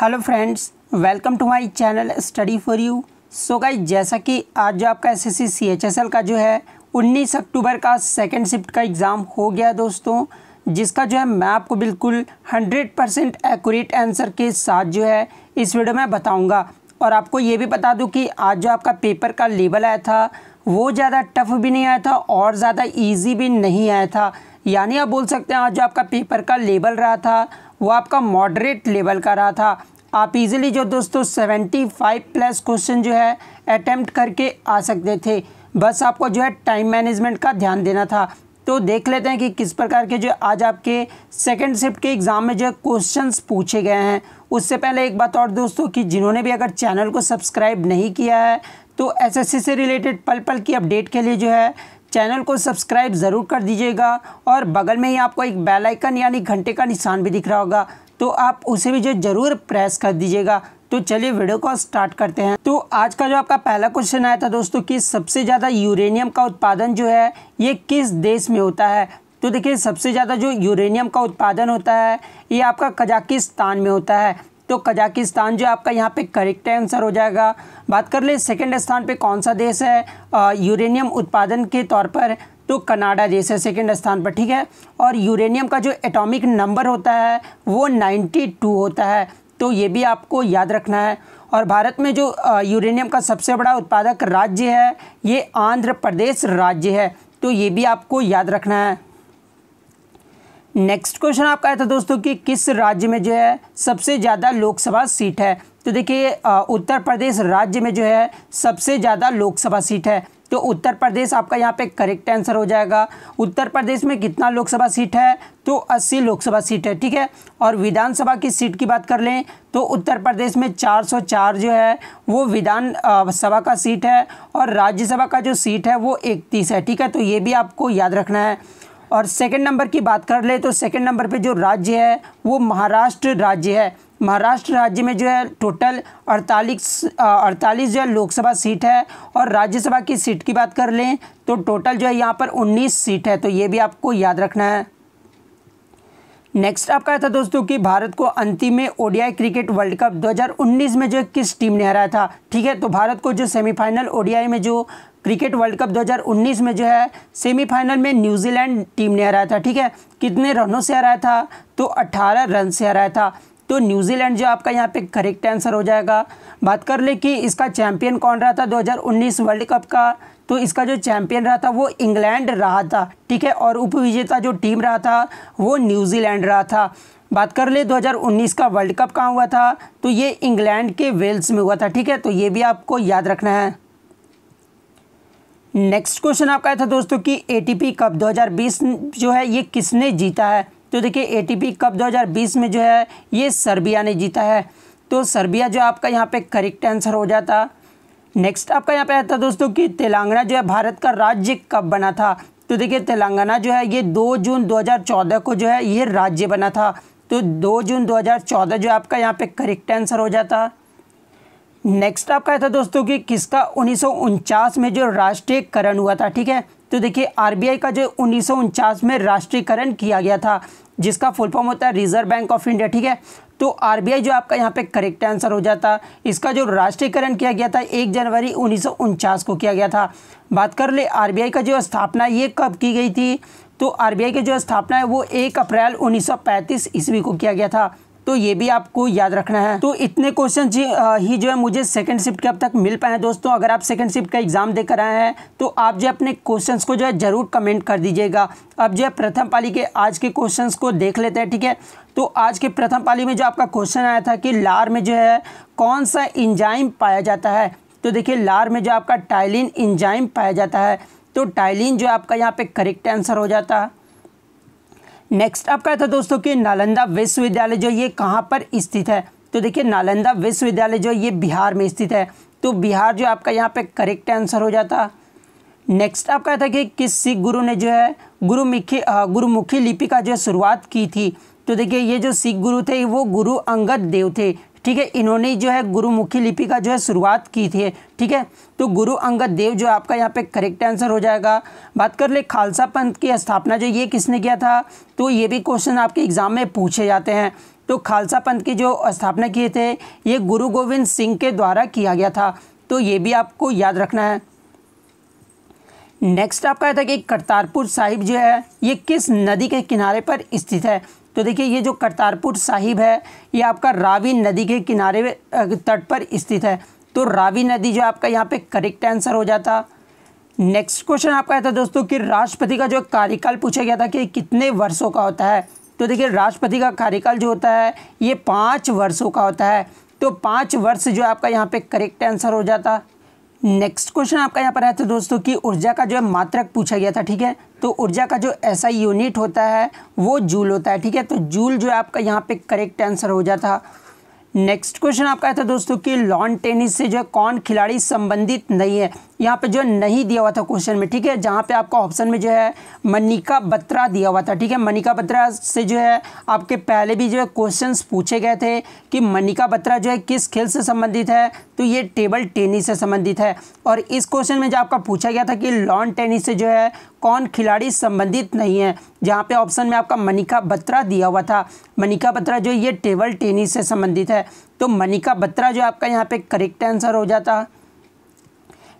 hello friends welcome to my channel study for you so guys जैसा कि आज जो आपका एसएससी सीएचएसएल का जो है 19 अक्टूबर का सेकंड शिफ्ट का एग्ज़ाम हो गया दोस्तों जिसका जो है मैं आपको बिल्कुल 100 परसेंट एक्यूरेट आंसर के साथ जो है इस वीडियो में बताऊंगा और आपको ये भी बता दूं कि आज जो आपका पेपर का लेवल आया था वो ज़्यादा टफ भी नहीं आया था और ज़्यादा ईजी भी नहीं आया था यानी आप बोल सकते हैं आज जो आपका पेपर का लेवल रहा था वो आपका मॉडरेट लेवल का रहा था आप इजीली जो दोस्तों सेवेंटी फाइव प्लस क्वेश्चन जो है अटैम्प्ट करके आ सकते थे बस आपको जो है टाइम मैनेजमेंट का ध्यान देना था तो देख लेते हैं कि किस प्रकार के जो आज आपके सेकंड शिफ्ट के एग्ज़ाम में जो क्वेश्चंस पूछे गए हैं उससे पहले एक बात और दोस्तों कि जिन्होंने भी अगर चैनल को सब्सक्राइब नहीं किया है तो एसएससी से रिलेटेड पल पल की अपडेट के लिए जो है चैनल को सब्सक्राइब ज़रूर कर दीजिएगा और बगल में ही आपको एक बेल आइकन यानी घंटे का निशान भी दिख रहा होगा तो आप उसे भी जो ज़रूर प्रेस कर दीजिएगा तो चलिए वीडियो को स्टार्ट करते हैं तो आज का जो आपका पहला क्वेश्चन आया था दोस्तों कि सबसे ज़्यादा यूरेनियम का उत्पादन जो है ये किस देश में होता है तो देखिए सबसे ज़्यादा जो यूरेनियम का उत्पादन होता है ये आपका कजाकिस्तान में होता है तो कजाकिस्तान जो आपका यहाँ पर करेक्ट आंसर हो जाएगा बात कर ले सेकेंड स्थान पे कौन सा देश है यूरेनियम उत्पादन के तौर पर तो कनाडा देश है सेकेंड स्थान पर ठीक है और यूरेनियम का जो एटॉमिक नंबर होता है वो 92 होता है तो ये भी आपको याद रखना है और भारत में जो यूरेनियम का सबसे बड़ा उत्पादक राज्य है ये आंध्र प्रदेश राज्य है तो ये भी आपको याद रखना है नेक्स्ट क्वेश्चन आपका आया था दोस्तों कि किस राज्य में जो है सबसे ज़्यादा लोकसभा सीट है तो देखिए उत्तर प्रदेश राज्य में जो है सबसे ज़्यादा लोकसभा सीट है तो उत्तर प्रदेश आपका यहाँ पे करेक्ट आंसर हो जाएगा उत्तर प्रदेश में कितना लोकसभा सीट है तो 80 लोकसभा सीट है ठीक है और विधानसभा की सीट की बात कर लें तो उत्तर प्रदेश में 404 जो है वो विधान सभा का सीट है और राज्यसभा का जो सीट है वो इकतीस है ठीक है तो ये भी आपको याद रखना है और सेकेंड नंबर की बात कर लें तो सेकेंड नंबर पर जो राज्य है वो महाराष्ट्र राज्य है महाराष्ट्र राज्य में जो है टोटल अड़तालीस अड़तालीस जो है लोकसभा सीट है और राज्यसभा की सीट की बात कर लें तो टोटल जो है यहाँ पर उन्नीस सीट है तो ये भी आपको याद रखना है नेक्स्ट आपका था दोस्तों कि भारत को अंतिम में ओडीआई क्रिकेट वर्ल्ड कप 2019 में जो किस टीम ने हराया था ठीक है तो भारत को जो सेमीफाइनल ओडीआई में जो क्रिकेट वर्ल्ड कप 2019 में जो है सेमीफाइनल में न्यूजीलैंड टीम ने हराया था ठीक है कितने रनों से हराया था तो 18 रन से हराया था तो न्यूजीलैंड जो आपका यहाँ पे करेक्ट आंसर हो जाएगा बात कर ले कि इसका चैंपियन कौन रहा था 2019 वर्ल्ड कप का तो इसका जो चैंपियन रहा था वो इंग्लैंड रहा था ठीक है और उपविजेता जो टीम रहा था वो न्यूजीलैंड रहा था बात कर ले 2019 का वर्ल्ड कप कहाँ हुआ था तो ये इंग्लैंड के वेल्स में हुआ था ठीक है तो ये भी आपको याद रखना है नेक्स्ट क्वेश्चन आपका था दोस्तों कि ए कप 2020 जो है ये किसने जीता है तो देखिए एटीपी कप 2020 में जो है ये सर्बिया ने जीता है तो सर्बिया जो आपका यहाँ पे करेक्ट आंसर हो जाता नेक्स्ट आपका यहाँ पे आता है दोस्तों कि तेलंगाना जो है भारत का राज्य कब बना था तो देखिए तेलंगाना जो है ये 2 जून 2014 को जो है ये राज्य बना था तो 2 जून 2014 जो आपका यहाँ पे करेक्ट आंसर हो जाता नेक्स्ट आपका था दोस्तों कि किसका उन्नीस में जो राष्ट्रीयकरण हुआ था ठीक है तो देखिए आरबीआई का जो उन्नीस में राष्ट्रीयकरण किया गया था जिसका फुल फॉर्म होता है रिजर्व बैंक ऑफ इंडिया ठीक है तो आरबीआई जो आपका यहाँ पे करेक्ट आंसर हो जाता इसका जो राष्ट्रीयकरण किया गया था एक जनवरी उन्नीस को किया गया था बात कर ले आर का जो स्थापना ये कब की गई थी तो आरबीआई की जो स्थापना है वो एक अप्रैल उन्नीस ईस्वी को किया गया था तो ये भी आपको याद रखना है तो इतने क्वेश्चन ही जो है मुझे सेकंड शिफ्ट के अब तक मिल पाए हैं दोस्तों अगर आप सेकंड शिफ्ट का एग्जाम देकर आए हैं तो आप जो अपने क्वेश्चंस को जो है जरूर कमेंट कर दीजिएगा अब जो है प्रथम पाली के आज के क्वेश्चंस को देख लेते हैं ठीक है तो आज के प्रथम पाली में जो आपका क्वेश्चन आया था कि लार में जो है कौन सा इंजाइम पाया जाता है तो देखिए लार में जो आपका टाइलिन इंजाइम पाया जाता है तो टाइलिन जो आपका यहाँ पे करेक्ट आंसर हो जाता है नेक्स्ट आपका था दोस्तों कि नालंदा विश्वविद्यालय जो ये कहाँ पर स्थित है तो देखिए नालंदा विश्वविद्यालय जो ये बिहार में स्थित है तो बिहार जो आपका यहाँ पे करेक्ट आंसर हो जाता नेक्स्ट आपका था कि किस सिख गुरु ने जो है गुरुमुखी गुरुमुखी लिपि का जो है शुरुआत की थी तो देखिए ये जो सिख गुरु थे वो गुरु अंगद देव थे ठीक है इन्होंने जो है गुरुमुखी लिपि का जो है शुरुआत की थी ठीक है तो गुरु अंगद देव जो आपका यहाँ पे करेक्ट आंसर हो जाएगा बात कर ले खालसा पंथ की स्थापना जो ये किसने किया था तो ये भी क्वेश्चन आपके एग्जाम में पूछे जाते हैं तो खालसा पंथ की जो स्थापना किए थे ये गुरु गोविंद सिंह के द्वारा किया गया था तो ये भी आपको याद रखना है नेक्स्ट आपका था कि करतारपुर साहिब जो है ये किस नदी के किनारे पर स्थित है तो देखिए ये जो करतारपुर साहिब है ये आपका रावी नदी के किनारे तट पर स्थित है तो रावी नदी जो आपका यहाँ पे करेक्ट आंसर हो जाता नेक्स्ट क्वेश्चन आपका आया था दोस्तों कि राष्ट्रपति का जो कार्यकाल पूछा गया था कि कितने वर्षों का होता है तो देखिए राष्ट्रपति का कार्यकाल जो होता है ये पाँच वर्षों का होता है तो पाँच वर्ष जो आपका यहाँ पे करेक्ट आंसर हो जाता नेक्स्ट क्वेश्चन आपका यहाँ पर आया था दोस्तों कि ऊर्जा का जो है मात्रक पूछा गया था ठीक है तो ऊर्जा का जो ऐसा यूनिट होता है वो जूल होता है ठीक है तो जूल जो है आपका यहाँ पे करेक्ट आंसर हो जाता नेक्स्ट क्वेश्चन आपका था दोस्तों कि लॉन टेनिस से जो है कौन खिलाड़ी संबंधित नहीं है यहाँ पे जो नहीं दिया हुआ था क्वेश्चन में ठीक है जहाँ पे आपका ऑप्शन में जो है मनिका बत्रा दिया हुआ था ठीक है मनिका बत्रा से जो है आपके पहले भी जो है क्वेश्चन पूछे गए थे कि मनिका बत्रा जो है किस खेल से संबंधित है तो ये टेबल टेनिस से संबंधित है और इस क्वेश्चन में जो आपका पूछा गया था कि लॉन टेनिस से जो है कौन खिलाड़ी संबंधित नहीं है जहाँ पे ऑप्शन में आपका मनिका बत्रा दिया हुआ था मनिका बत्रा जो ये टेबल टेनिस से संबंधित है तो मनिका बत्रा जो आपका यहाँ पे करेक्ट आंसर हो जाता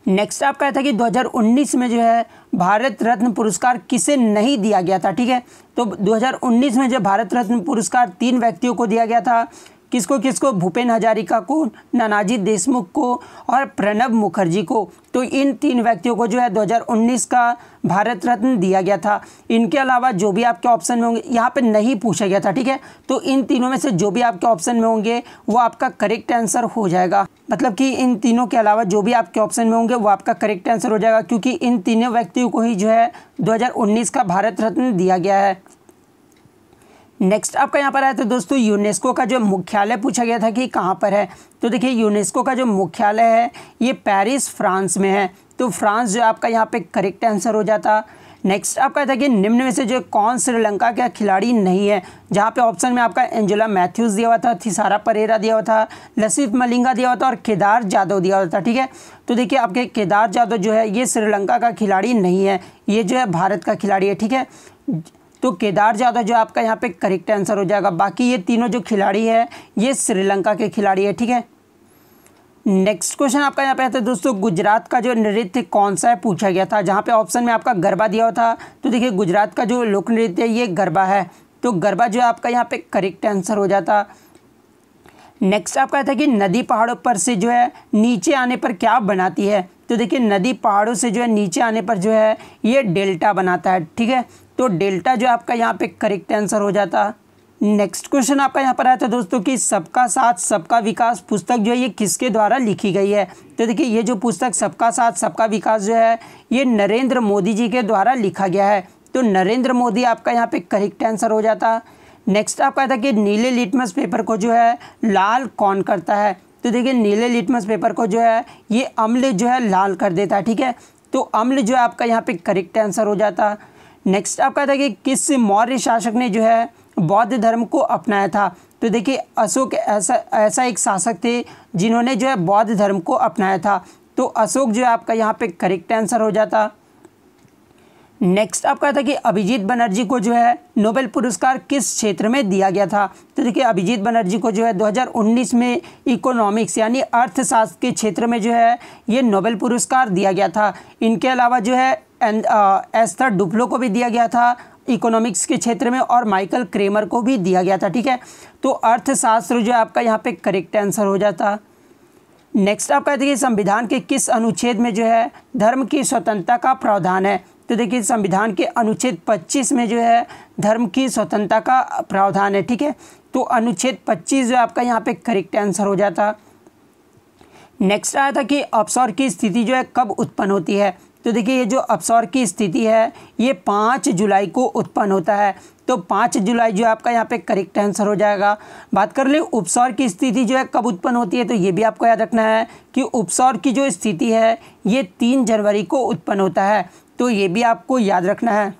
नेक्स्ट आपका था कि 2019 में जो है भारत रत्न पुरस्कार किसे नहीं दिया गया था ठीक है तो 2019 में जो भारत रत्न पुरस्कार तीन व्यक्तियों को दिया गया था किसको किसको भूपेन हजारिका को नानाजी देशमुख को और प्रणब मुखर्जी को तो इन तीन व्यक्तियों को जो है 2019 का भारत रत्न दिया गया था इनके अलावा जो भी आपके ऑप्शन में होंगे यहाँ पे नहीं पूछा गया था ठीक है तो इन तीनों में से जो भी आपके ऑप्शन में होंगे वो आपका करेक्ट आंसर हो जाएगा मतलब कि इन तीनों के अलावा जो भी आपके ऑप्शन में होंगे वो आपका करेक्ट आंसर हो जाएगा क्योंकि इन तीनों व्यक्तियों को ही जो है 2019 का भारत रत्न दिया गया है नेक्स्ट आपका यहाँ पर आया था दोस्तों यूनेस्को का जो मुख्यालय पूछा गया था कि कहाँ पर है तो देखिए यूनेस्को का जो मुख्यालय है ये पेरिस फ्रांस में है तो फ्रांस जो आपका यहाँ पे करेक्ट आंसर हो जाता नेक्स्ट आपका था कि निम्न में से जो कौन श्रीलंका का खिलाड़ी नहीं है जहाँ पे ऑप्शन में आपका एंजेला मैथ्यूज दिया हुआ था थिसारा परेरा दिया हुआ था लसीफ मलिंगा दिया हुआ था और केदार जादव दिया हुआ था ठीक है तो देखिए आपके केदार जादव जो है ये श्रीलंका का खिलाड़ी नहीं है ये जो है भारत का खिलाड़ी है ठीक है तो केदार जादव जो आपका यहाँ पे करेक्ट आंसर हो जाएगा बाकी ये तीनों जो खिलाड़ी है ये श्रीलंका के खिलाड़ी है ठीक है नेक्स्ट क्वेश्चन आपका यहाँ पे आता है दोस्तों गुजरात का जो नृत्य कौन सा है पूछा गया था जहाँ पे ऑप्शन में आपका गरबा दिया हुआ था तो देखिए गुजरात का जो लोक नृत्य है ये गरबा है तो गरबा जो है आपका यहाँ पे करेक्ट आंसर हो जाता नेक्स्ट आपका था कि नदी पहाड़ों पर से जो है नीचे आने पर क्या बनाती है तो देखिए नदी पहाड़ों से जो है नीचे आने पर जो है ये डेल्टा बनाता है ठीक है तो डेल्टा जो आपका यहाँ पे करेक्ट आंसर हो जाता नेक्स्ट क्वेश्चन आपका यहाँ पर आया था दोस्तों कि सबका साथ सबका विकास पुस्तक जो है ये किसके द्वारा लिखी गई है तो देखिए ये जो पुस्तक सबका साथ सबका विकास जो है ये नरेंद्र मोदी जी के द्वारा लिखा गया है तो नरेंद्र मोदी आपका यहाँ पे करेक्ट आंसर हो जाता नेक्स्ट आपका था कि नीले लिटमस पेपर को जो है लाल कौन करता है तो देखिए नीले लिटमस पेपर को जो है ये अम्ल जो है लाल कर देता है ठीक है तो अम्ल जो है आपका यहाँ पे करेक्ट आंसर हो जाता है नेक्स्ट आपका था कि किस मौर्य शासक ने जो है बौद्ध धर्म को अपनाया था तो देखिए अशोक ऐसा ऐसा एक शासक थे जिन्होंने जो है बौद्ध धर्म को अपनाया था तो अशोक जो है आपका यहाँ पे करेक्ट आंसर हो जाता नेक्स्ट आपका था कि अभिजीत बनर्जी को जो है नोबेल पुरस्कार किस क्षेत्र में दिया गया था तो देखिए अभिजीत बनर्जी को जो है 2019 में इकोनॉमिक्स यानी अर्थशास्त्र के क्षेत्र में जो है ये नोबेल पुरस्कार दिया गया था इनके अलावा जो है एंड एस्थर डुप्लो को भी दिया गया था इकोनॉमिक्स के क्षेत्र में और माइकल क्रेमर को भी दिया गया था ठीक है तो अर्थशास्त्र जो है आपका यहाँ पे करेक्ट आंसर हो जाता नेक्स्ट आप कहते हैं संविधान के किस अनुच्छेद में जो है धर्म की स्वतंत्रता का प्रावधान है तो देखिए संविधान के अनुच्छेद 25 में जो है धर्म की स्वतंत्रता का प्रावधान है ठीक है तो अनुच्छेद 25 जो आपका यहाँ पे करेक्ट आंसर हो जाता नेक्स्ट आया था कि अपसौर की स्थिति जो है कब उत्पन्न होती है तो देखिए ये जो अपसौर की स्थिति है ये पाँच जुलाई को उत्पन्न होता है तो पाँच जुलाई जो आपका यहाँ पे करेक्ट आंसर हो जाएगा बात कर ले उपसौर की स्थिति जो है कब उत्पन्न होती है तो ये भी आपको याद रखना है कि उपसौर की जो स्थिति है ये तीन जनवरी को उत्पन्न होता है तो ये भी आपको याद रखना है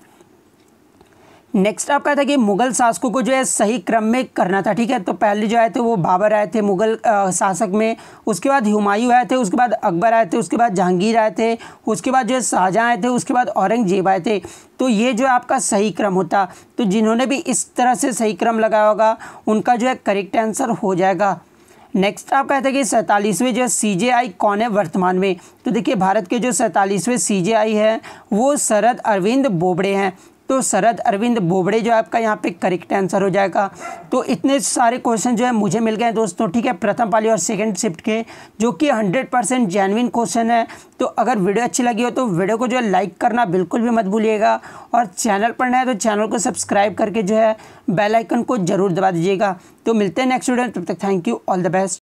नेक्स्ट आपका था कि मुगल शासकों को जो है सही क्रम में करना था ठीक है तो पहले जो आए थे वो बाबर आए थे मुगल शासक में उसके बाद हुमायूं आए थे उसके बाद अकबर आए थे उसके बाद जहांगीर आए थे उसके बाद जो है शाहजहाँ आए थे उसके बाद औरंगजेब आए थे तो ये जो आपका सही क्रम होता तो जिन्होंने भी इस तरह से सही क्रम लगाया होगा उनका जो है करेक्ट आंसर हो जाएगा नेक्स्ट आप कहते हैं कि सैंतालीसवें जो सी जे आई कौन है वर्तमान में तो देखिए भारत के जो सैंतालीसवें सी जे आई है वो शरद अरविंद बोबड़े हैं तो शरद अरविंद बोबड़े जो है आपका यहाँ पे करेक्ट आंसर हो जाएगा तो इतने सारे क्वेश्चन जो है मुझे मिल गए दोस्तों ठीक है प्रथम पाली और सेकेंड शिफ्ट के जो कि हंड्रेड परसेंट जेनविन क्वेश्चन है तो अगर वीडियो अच्छी लगी हो तो वीडियो को जो है लाइक करना बिल्कुल भी मत भूलिएगा और चैनल पर है तो चैनल को सब्सक्राइब करके जो है बेलाइकन को ज़रूर दबा दीजिएगा तो मिलते हैं नेक्स्ट वीडियो तब तक thank you all the best